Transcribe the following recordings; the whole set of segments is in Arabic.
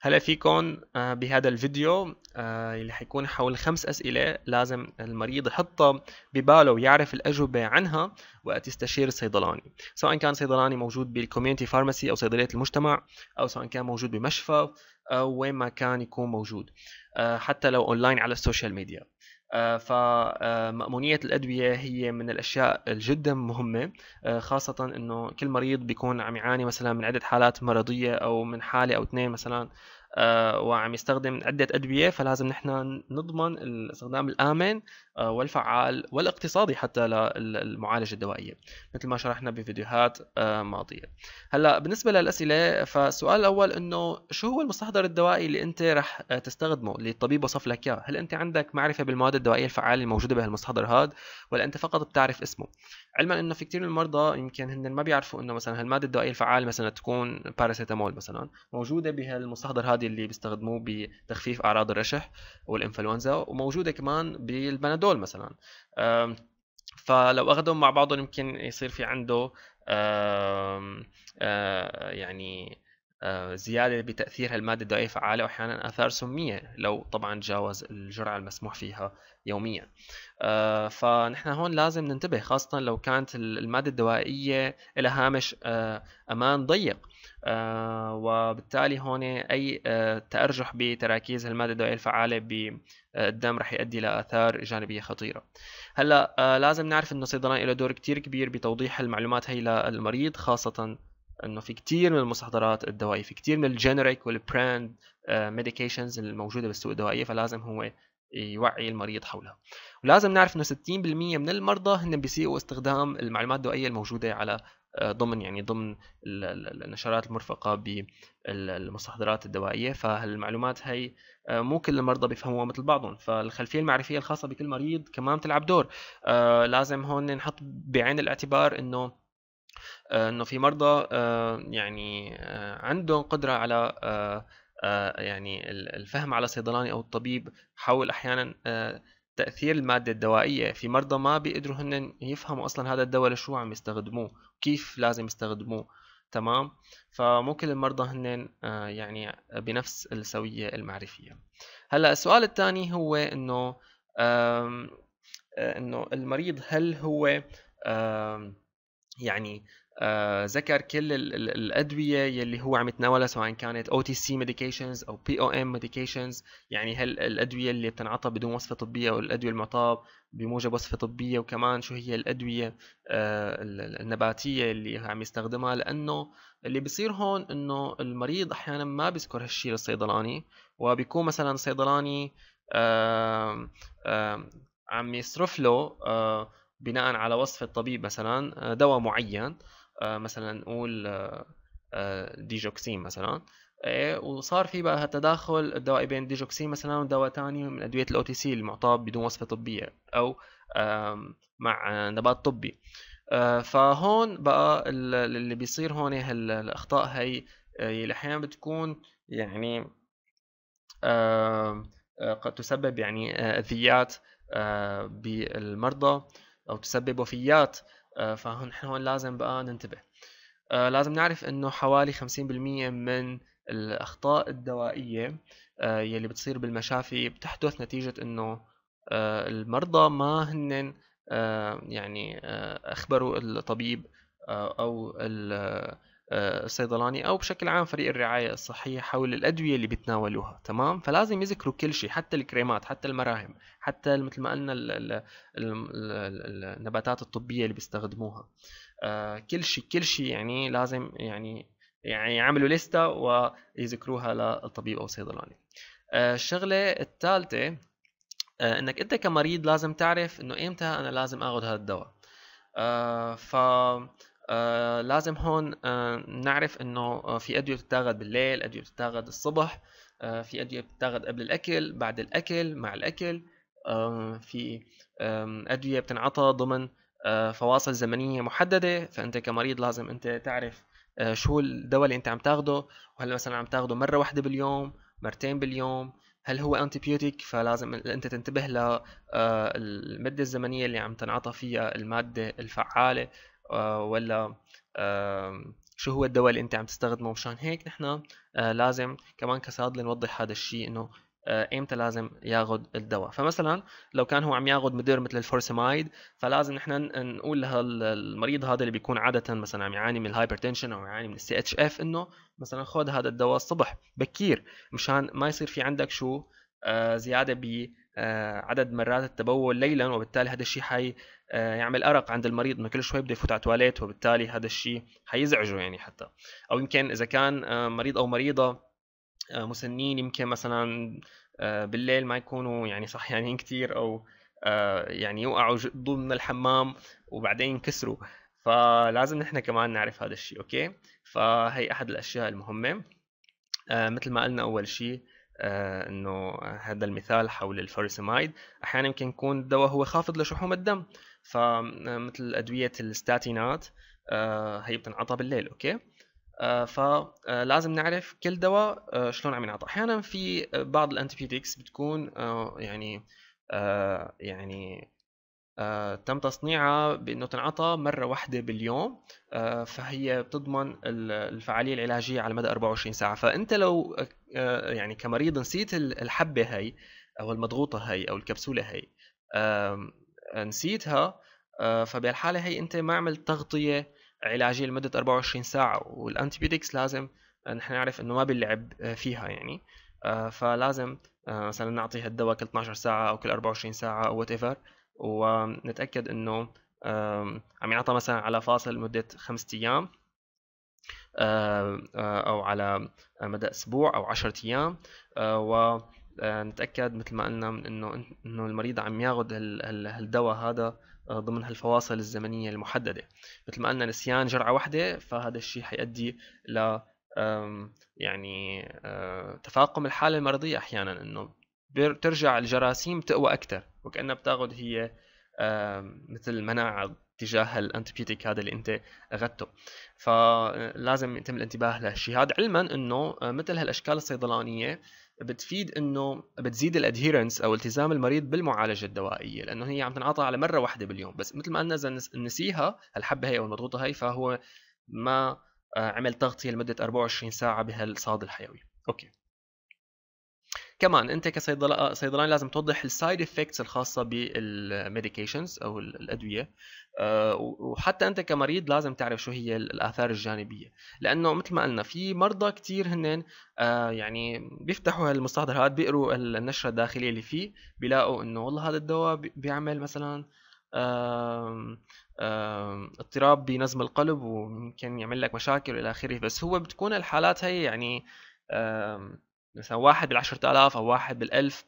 هلا فيكم آه، بهذا الفيديو آه، اللي حيكون حول خمس أسئلة لازم المريض يحطها بباله ويعرف الأجوبة عنها وقت يستشير الصيدلاني سواء كان صيدلاني موجود بالكوميونتي فارماسي أو صيدلية المجتمع أو سواء كان موجود بمشفى أو وين ما كان يكون موجود آه، حتى لو أونلاين على السوشيال ميديا آه، فمأمونية آه، الأدوية هي من الأشياء الجدا مهمة آه، خاصة أنه كل مريض بيكون عم يعاني مثلا من عدة حالات مرضية أو من حالة أو اثنين مثلا آه، وعم يستخدم عدة أدوية فلازم نحن نضمن الاستخدام الآمن آه، والفعال والاقتصادي حتى للمعالجة الدوائية مثل ما شرحنا بفيديوهات آه، ماضية هلا بالنسبة للأسئلة فالسؤال الأول إنه شو هو المستحضر الدوائي اللي أنت رح تستخدمه اللي الطبيب وصف لك إياه هل أنت عندك معرفة بالمواد الدوائية الفعالة الموجودة بهالمستحضر هذا ولا أنت فقط بتعرف اسمه علما انه في كثير من المرضى يمكن هن ما بيعرفوا انه مثلا هالماده الدوائيه الفعاله مثلا تكون باراسيتامول مثلا موجوده بهالمستحضر هذا العادي اللي بيستخدموه بتخفيف اعراض الرشح والانفلونزا وموجوده كمان بالبنادول مثلا فلو اخذهم مع بعضهم يمكن يصير في عنده آه، يعني زيادة بتأثير هالمادة الدوائية عالية وأحيانا آثار سمية لو طبعا تجاوز الجرعة المسموح فيها يوميا آه، فنحن هون لازم ننتبه خاصة لو كانت المادة الدوائية لها هامش آه، أمان ضيق آه، وبالتالي هون أي تأرجح بتراكيز المادة الدوائية الفعالة بالدم رح يؤدي لآثار جانبية خطيرة هلا لازم نعرف انه الصيدلان له دور كتير كبير بتوضيح المعلومات هي للمريض خاصة انه في كتير من المستحضرات الدوائيه في كتير من الجينريك والبراند ميديكيشنز الموجوده بالسوق الدوائيه فلازم هو يوعي المريض حولها ولازم نعرف انه 60% من المرضى هن بيسيئوا استخدام المعلومات الدوائيه الموجوده على آه، ضمن يعني ضمن النشرات المرفقة بالمستحضرات الدوائية فهالمعلومات هي آه، مو كل المرضى بيفهموها مثل بعضهم فالخلفية المعرفية الخاصة بكل مريض كمان بتلعب دور آه، لازم هون نحط بعين الاعتبار انه آه، انه في مرضى آه، يعني آه، عندهم قدره على يعني الفهم على صيدلاني او الطبيب حول احيانا تاثير الماده الدوائيه في مرضى ما بيقدروا هن يفهموا اصلا هذا الدواء لشو عم يستخدموه كيف لازم يستخدموه تمام فمو كل المرضى هن يعني بنفس السويه المعرفيه هلا السؤال الثاني هو انه انه المريض هل هو يعني آه ذكر كل الادويه يلي هو عم يتناولها سواء كانت او تي سي ميديكيشنز او بي او ام ميديكيشنز يعني هل الادويه اللي بتنعطى بدون وصفه طبيه او الادويه المعطاه بموجب وصفه طبيه وكمان شو هي الادويه آه النباتيه اللي عم يستخدمها لانه اللي بيصير هون انه المريض احيانا ما بيذكر هالشيء للصيدلاني وبيكون مثلا صيدلاني آه عم يصرف له آه، بناء على وصف الطبيب مثلا آه، دواء معين آه، مثلا نقول آه، ديجوكسين مثلا إيه، وصار في بقى تداخل الدواء بين ديجوكسين مثلا ودواء ثاني من ادويه الاو تي سي المعطاه بدون وصفه طبيه او مع نبات طبي فهون بقى اللي بيصير هون الاخطاء هي احيانا بتكون يعني قد تسبب يعني اذيات بالمرضى او تسبب وفيات آه، فنحن هون لازم بقى ننتبه آه، لازم نعرف انه حوالي 50% من الاخطاء الدوائيه آه، يلي بتصير بالمشافي بتحدث نتيجه انه المرضى ما هن يعني اخبروا الطبيب او الصيدلاني آه، او بشكل عام فريق الرعايه الصحيه حول الادويه اللي بتناولوها تمام فلازم يذكروا كل شيء حتى الكريمات حتى المراهم حتى مثل ما قلنا النباتات الطبيه اللي بيستخدموها آه، كل شيء كل شيء يعني لازم يعني يعني يعملوا لستة ويذكروها للطبيب او الصيدلاني آه، الشغله الثالثه انك انت كمريض لازم تعرف انه امتى انا لازم اخذ هذا الدواء ف آه، لازم هون آه، نعرف انه آه، في ادويه بتتاخذ بالليل ادويه بتتاخذ الصبح في ادويه بتتاخذ قبل الاكل بعد الاكل مع الاكل في ادويه بتنعطى ضمن فواصل زمنيه محدده فانت كمريض لازم انت تعرف شو الدواء اللي انت عم تاخده وهل مثلا عم تاخده مره واحده باليوم مرتين باليوم هل هو انتيبيوتيك فلازم انت تنتبه للمده الزمنيه اللي عم تنعطى فيها الماده الفعاله آه، ولا شو هو الدواء اللي انت عم تستخدمه مشان هيك نحن آه، لازم كمان كصيادله نوضح هذا الشيء انه ايمتى آه، لازم ياخذ الدواء فمثلا لو كان هو عم ياخذ مدير مثل الفورسمايد فلازم نحن نقول للمريض هذا اللي بيكون عاده مثلا عم يعاني من الهايبرتنشن او يعاني من السي اتش اف انه مثلا خذ هذا الدواء الصبح بكير مشان ما يصير في عندك شو زياده ب آه، عدد مرات التبول ليلا وبالتالي هذا الشيء حي آه، يعمل ارق عند المريض انه كل شوي بده يفوت على التواليت وبالتالي هذا الشيء حيزعجه يعني حتى او يمكن اذا كان آه، مريض او مريضه مسنين يمكن مثلا بالليل ما يكونوا يعني صحيانين كثير او يعني يوقعوا ضمن الحمام وبعدين ينكسروا فلازم نحن كمان نعرف هذا الشيء اوكي فهي احد الاشياء المهمه مثل ما قلنا اول شيء آه، انه هذا المثال حول الفورسمايد احيانا يمكن يكون الدواء هو خافض لشحوم الدم فمثل آه، ادويه الستاتينات آه، هي بتنعطى بالليل اوكي فلازم نعرف كل دواء شلون عم ينعطى احيانا في بعض الانتيبيوتكس بتكون يعني يعني آه، تم تصنيعها بانه تنعطى مره واحده باليوم آه، فهي بتضمن الفعاليه العلاجيه على مدى 24 ساعه فانت لو آه، يعني كمريض نسيت الحبه هي او المضغوطه هي او الكبسوله هي نسيتها فبهالحاله هي انت ما عملت تغطيه علاجيه لمده 24 ساعه والانتيبيوتكس لازم نحن نعرف انه ما بنلعب فيها يعني فلازم مثلا نعطيها الدواء كل 12 ساعه او كل 24 ساعه او وات ايفر ونتاكد انه عم ينعطى مثلا على فاصل لمده خمسة ايام آه، او على مدى اسبوع او عشرة ايام آه، ونتاكد آه، مثل ما قلنا من انه انه المريض عم ياخذ الدواء هذا ضمن هالفواصل الزمنيه المحدده مثل ما قلنا نسيان جرعه واحده فهذا الشيء حيؤدي ل يعني تفاقم الحاله المرضيه احيانا انه ترجع الجراثيم تقوى اكثر وكانها بتاخذ هي مثل مناعه تجاه الانتبيوتيك هذا اللي انت اخذته فلازم يتم الانتباه لهالشيء هذا علما انه آه، مثل هالاشكال الصيدلانيه بتفيد انه بتزيد الادهيرنس او التزام المريض بالمعالجه الدوائيه لانه هي عم تنعطى على مره واحده باليوم بس مثل ما قلنا اذا نسيها الحبه هي او المضغوطه هي فهو ما آه، عمل تغطيه لمده 24 ساعه بهالصاد الحيوي اوكي كمان انت كصيدلاني لازم توضح السايد افكتس الخاصه بالميديكيشنز او الادويه آه، وحتى انت كمريض لازم تعرف شو هي الاثار الجانبيه لانه مثل ما قلنا في مرضى كثير هن آه، يعني بيفتحوا هالمستحضر هذا بيقروا النشره الداخليه اللي فيه بيلاقوا انه والله هذا الدواء بيعمل مثلا اضطراب بنظم القلب وممكن يعمل لك مشاكل والى اخره بس هو بتكون الحالات هي يعني مثلا واحد بال آلاف أو واحد 1000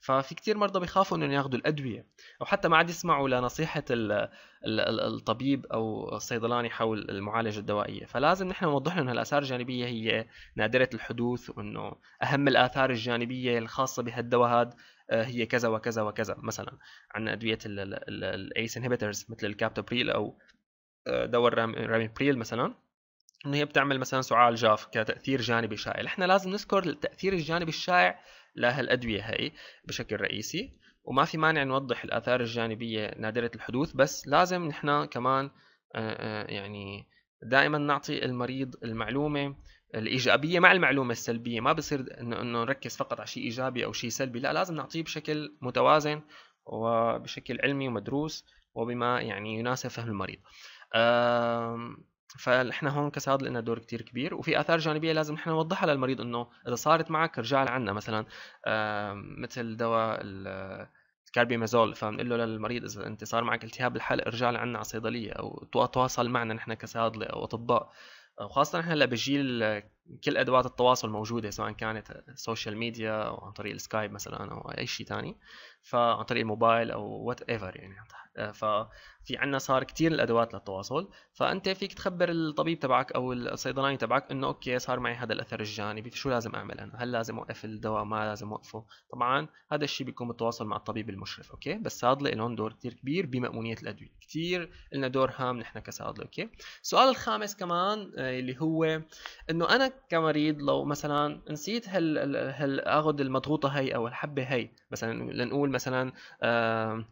ففي كثير مرضى بيخافوا انهم ياخذوا الادويه او حتى ما عاد يسمعوا لنصيحه الطبيب او الصيدلاني حول المعالجه الدوائيه فلازم نحن نوضح لهم هالاثار الجانبيه هي نادره الحدوث وانه اهم الاثار الجانبيه الخاصه بهالدواء هذا آه، هي كذا وكذا وكذا مثلا عندنا ادويه الايس انهبيترز e مثل الكابتوبريل او آه، دواء الرامبريل مثلا انه هي بتعمل مثلا سعال جاف كتاثير جانبي شائع احنا لازم نذكر التاثير الجانبي الشائع لهالادويه هي بشكل رئيسي وما في مانع نوضح الاثار الجانبيه نادره الحدوث بس لازم نحن كمان آه، آه، يعني دائما نعطي المريض المعلومه الايجابيه مع المعلومه السلبيه ما بصير انه نركز فقط على شيء ايجابي او شيء سلبي لا لازم نعطيه بشكل متوازن وبشكل علمي ومدروس وبما يعني يناسب فهم المريض فنحن هون كساد لنا دور كتير كبير وفي اثار جانبيه لازم نحن نوضحها للمريض انه اذا صارت معك رجع لعنا مثلا مثل دواء الكاربيمازول فبنقول له للمريض اذا انت صار معك التهاب الحلق ارجع لعنا على الصيدليه او تواصل معنا نحن كصيادله او اطباء وخاصه نحن هلا بجيل كل ادوات التواصل موجوده سواء كانت سوشيال ميديا او عن طريق السكايب مثلا او اي شيء ثاني فعن طريق الموبايل او وات ايفر يعني ففي عندنا صار كثير الادوات للتواصل فانت فيك تخبر الطبيب تبعك او الصيدلاني تبعك انه اوكي صار معي هذا الاثر الجانبي شو لازم اعمل انا هل لازم اوقف الدواء ما لازم اوقفه طبعا هذا الشيء بيكون بالتواصل مع الطبيب المشرف اوكي بس الصيادله لهم دور كثير كبير بمأمونيه الادويه كثير لنا دور هام نحن كصيادله اوكي السؤال الخامس كمان آه، اللي هو انه انا انا كمريض لو مثلا نسيت هال هل اخذ المضغوطه هي او الحبه هي مثلا لنقول مثلا آه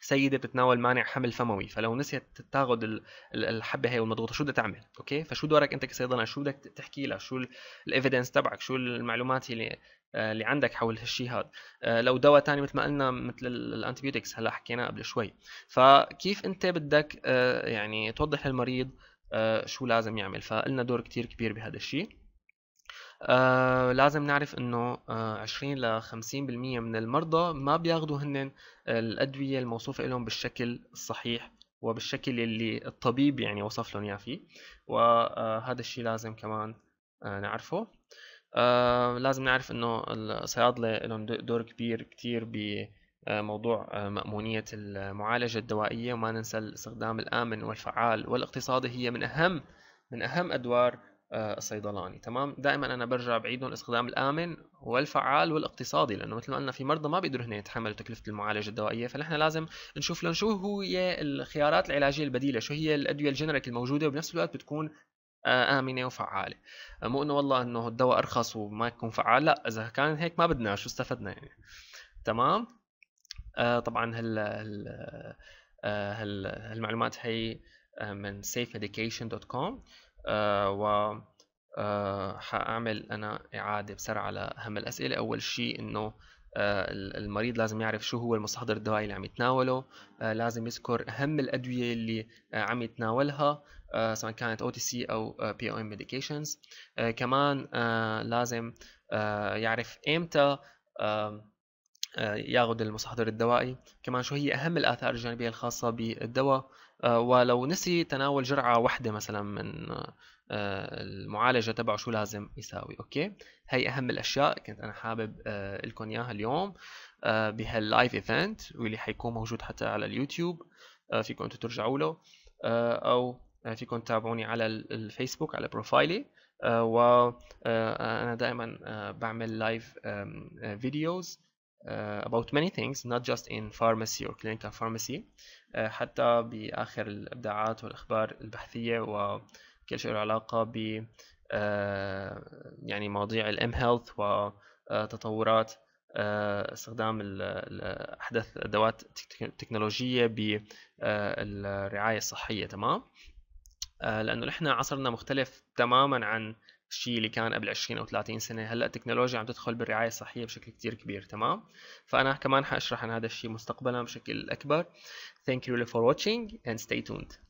سيدة بتتناول مانع حمل فموي فلو نسيت تاخذ الحبة هي والمضغوطة شو بدها تعمل اوكي فشو دورك انت كصيدلة شو بدك تحكي لها شو الايفيدنس تبعك شو المعلومات اللي آه، اللي عندك حول هالشيء هذا آه، لو دواء تاني مثل ما قلنا مثل الانتيبيوتكس هلا حكينا قبل شوي فكيف انت بدك آه، يعني توضح للمريض آه، شو لازم يعمل فقلنا دور كتير كبير بهذا الشيء آه لازم نعرف انه آه 20 ل 50% من المرضى ما بياخذوا هن الادويه الموصوفه لهم بالشكل الصحيح وبالشكل اللي الطبيب يعني وصف لهم اياه فيه وهذا آه، الشيء لازم كمان آه نعرفه آه لازم نعرف انه الصيادله لهم دور كبير كتير ب آه، موضوع آه، مأمونية المعالجة الدوائية وما ننسى الاستخدام الآمن والفعال والاقتصادي هي من أهم من أهم أدوار آه، الصيدلاني تمام دائما أنا برجع بعيدهم الاستخدام الآمن والفعال والاقتصادي لأنه مثل ما قلنا في مرضى ما بيقدروا هن يتحملوا تكلفة المعالجة الدوائية فنحن لازم نشوف لهم شو هي الخيارات العلاجية البديلة شو هي الأدوية الجنريك الموجودة وبنفس الوقت بتكون آمنة وفعالة مو إنه والله إنه الدواء أرخص وما يكون فعال لا إذا كان هيك ما بدنا شو استفدنا يعني تمام آه، طبعا هال هال آه، هالمعلومات هي آه، من safeeducation.com و حاعمل انا اعاده بسرعه لاهم الاسئله اول شيء انه المريض لازم يعرف شو هو المستحضر الدوائي اللي عم يتناوله لازم يذكر اهم الادويه اللي عم يتناولها سواء كانت او تي سي او بي او ام ميديكيشنز كمان لازم يعرف امتى آه، ياخذ المستحضر الدوائي كمان شو هي أهم الآثار الجانبية الخاصة بالدواء آه، ولو نسي تناول جرعة واحدة مثلا من آه، المعالجة تبعه شو لازم يساوي أوكي هي أهم الأشياء كنت أنا حابب لكم إياها اليوم بهاللايف ايفنت واللي حيكون موجود حتى على اليوتيوب فيكم انتم ترجعوا له او فيكم تتابعوني على الفيسبوك على بروفايلي وانا دائما بعمل لايف فيديوز uh, about many things not just in pharmacy or clinical pharmacy uh, حتى بآخر الإبداعات والأخبار البحثية وكل شيء له علاقة ب uh, يعني مواضيع الام هيلث وتطورات uh, uh, استخدام أحدث أدوات تكنولوجية بالرعاية uh, الصحية تمام لأنه نحن عصرنا مختلف تماما عن الشيء اللي كان قبل 20 او 30 سنه هلا التكنولوجيا عم تدخل بالرعايه الصحيه بشكل كتير كبير تمام فانا كمان حاشرح عن هذا الشيء مستقبلا بشكل اكبر thank you really for watching and stay tuned